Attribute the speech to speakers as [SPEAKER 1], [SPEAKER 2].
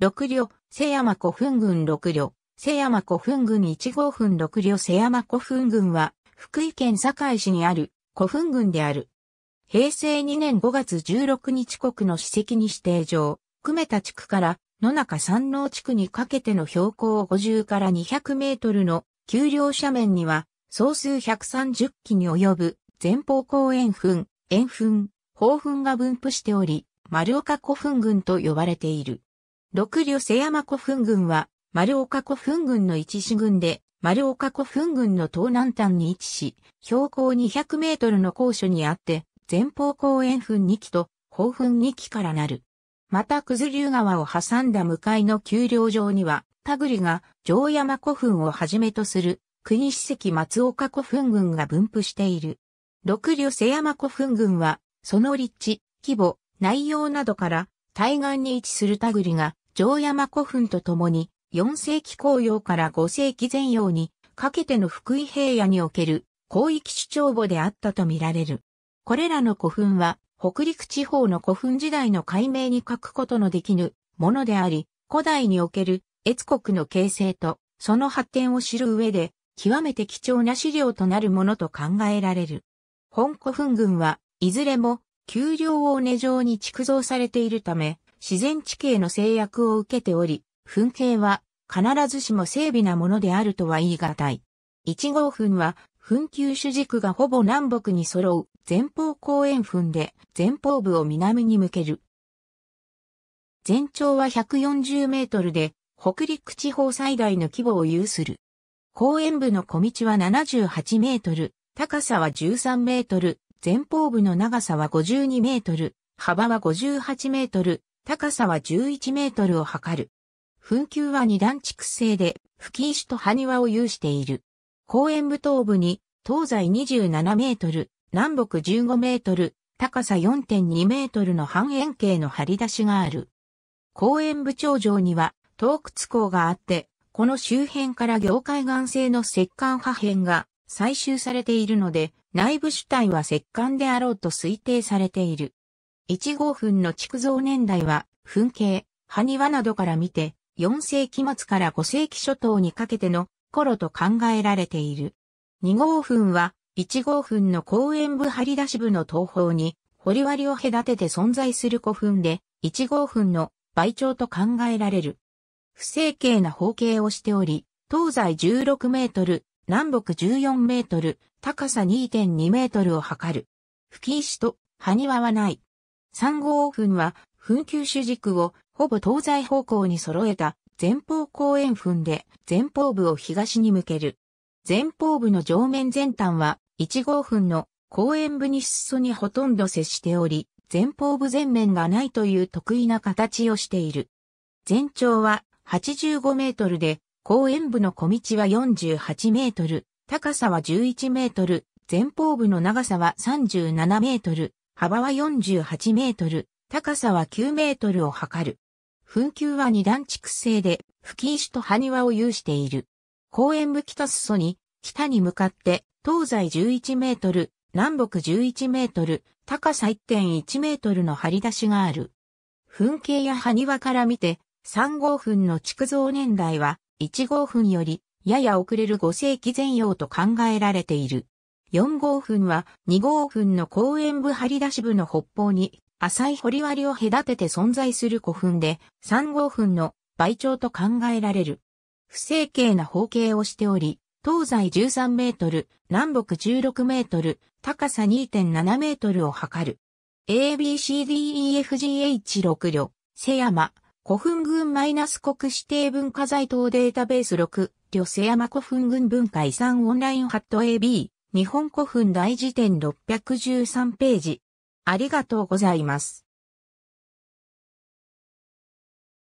[SPEAKER 1] 六両、瀬山古墳群六両、瀬山古墳群一号墳六両瀬山古墳群は、福井県堺市にある古墳群である。平成2年5月16日国の史跡に指定上、久米田地区から野中山王地区にかけての標高50から200メートルの丘陵斜面には、総数130基に及ぶ前方後円墳、円墳、方墳が分布しており、丸岡古墳群と呼ばれている。六竜瀬山古墳群は、丸岡古墳群の一市群で、丸岡古墳群の東南端に位置し、標高200メートルの高所にあって、前方公園墳2基と後墳2基からなる。また、九頭竜川を挟んだ向かいの丘陵上には、田栗が城山古墳をはじめとする国史跡松岡古墳群が分布している。六竜瀬山古墳群は、その立地、規模、内容などから、対岸に位置する田栗が、城山古墳とともに、4世紀紅葉から5世紀前葉にかけての福井平野における広域主張墓であったとみられる。これらの古墳は、北陸地方の古墳時代の解明に欠くことのできぬものであり、古代における越国の形成とその発展を知る上で、極めて貴重な資料となるものと考えられる。本古墳群はいずれも丘陵を根城に築造されているため、自然地形の制約を受けており、噴景は必ずしも整備なものであるとは言い難い。1号墳は、噴丘主軸がほぼ南北に揃う前方公園墳で前方部を南に向ける。全長は140メートルで、北陸地方最大の規模を有する。公園部の小道は78メートル、高さは13メートル、前方部の長さは52メートル、幅は58メートル、高さは11メートルを測る。墳丘は二段築成で、吹石と埴輪を有している。公園部東部に、東西27メートル、南北15メートル、高さ4.2メートルの半円形の張り出しがある。公園部頂上には、洞窟港があって、この周辺から業界岩製の石棺破片が採集されているので、内部主体は石棺であろうと推定されている。1号墳の築造年代は、墳形、埴輪などから見て、4世紀末から5世紀初頭にかけての頃と考えられている。2号墳は、1号墳の公園部張り出し部の東方に、掘割を隔てて存在する古墳で、1号墳の倍長と考えられる。不整形な方形をしており、東西16メートル、南北14メートル、高さ2.2メートルを測る。吹石と埴輪はない。3号墳は、墳丘主軸をほぼ東西方向に揃えた前方後円墳で前方部を東に向ける。前方部の上面前端は1号墳の後円部に裾にほとんど接しており、前方部前面がないという得意な形をしている。全長は85メートルで、後円部の小道は48メートル、高さは11メートル、前方部の長さは37メートル、幅は48メートル、高さは9メートルを測る。墳丘は二段地区で、で、吹石と埴輪を有している。公園きと裾に、北に向かって、東西11メートル、南北11メートル、高さ1.1メートルの張り出しがある。墳景や埴輪から見て、3号墳の築造年代は、1号墳より、やや遅れる5世紀前用と考えられている。4号墳は2号墳の公園部張り出し部の北方に浅い掘割を隔てて存在する古墳で3号墳の倍長と考えられる。不整形な方形をしており、東西13メートル、南北16メートル、高さ2.7メートルを測る。ABCDEFGH6 旅、瀬山、古墳群マイナス国指定文化財等データベース6、旅瀬山古墳群文化遺産オンラインハット AB、日本古墳大辞典613ページ。ありがとうございます。